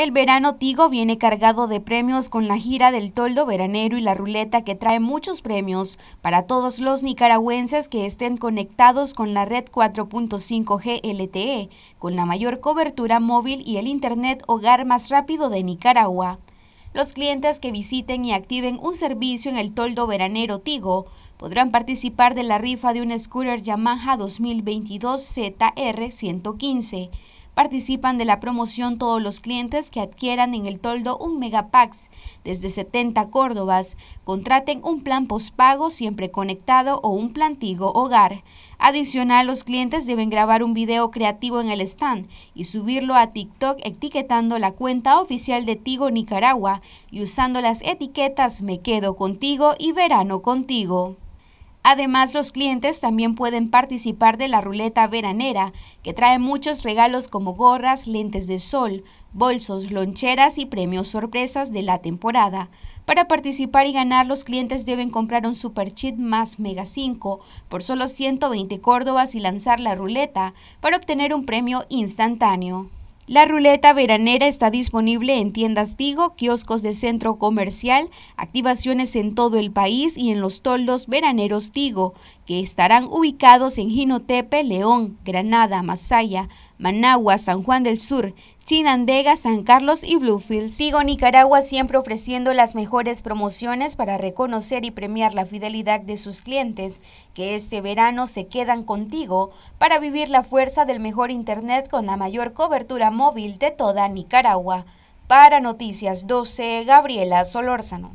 El verano Tigo viene cargado de premios con la gira del toldo veranero y la ruleta que trae muchos premios para todos los nicaragüenses que estén conectados con la red 4.5G LTE, con la mayor cobertura móvil y el Internet hogar más rápido de Nicaragua. Los clientes que visiten y activen un servicio en el toldo veranero Tigo podrán participar de la rifa de un scooter Yamaha 2022 ZR 115 Participan de la promoción todos los clientes que adquieran en el toldo un Megapax desde 70 Córdobas, contraten un plan postpago siempre conectado o un plantigo hogar. Adicional, los clientes deben grabar un video creativo en el stand y subirlo a TikTok etiquetando la cuenta oficial de Tigo Nicaragua y usando las etiquetas Me quedo contigo y verano contigo. Además, los clientes también pueden participar de la ruleta veranera, que trae muchos regalos como gorras, lentes de sol, bolsos, loncheras y premios sorpresas de la temporada. Para participar y ganar, los clientes deben comprar un Super más Mega 5 por solo 120 córdobas y lanzar la ruleta para obtener un premio instantáneo. La ruleta veranera está disponible en tiendas Tigo, kioscos de centro comercial, activaciones en todo el país y en los toldos veraneros Tigo, que estarán ubicados en Jinotepe, León, Granada, Masaya, Managua, San Juan del Sur, Chinandega, San Carlos y Bluefield. Sigo Nicaragua siempre ofreciendo las mejores promociones para reconocer y premiar la fidelidad de sus clientes, que este verano se quedan contigo para vivir la fuerza del mejor Internet con la mayor cobertura móvil de toda Nicaragua. Para Noticias 12, Gabriela Solórzano.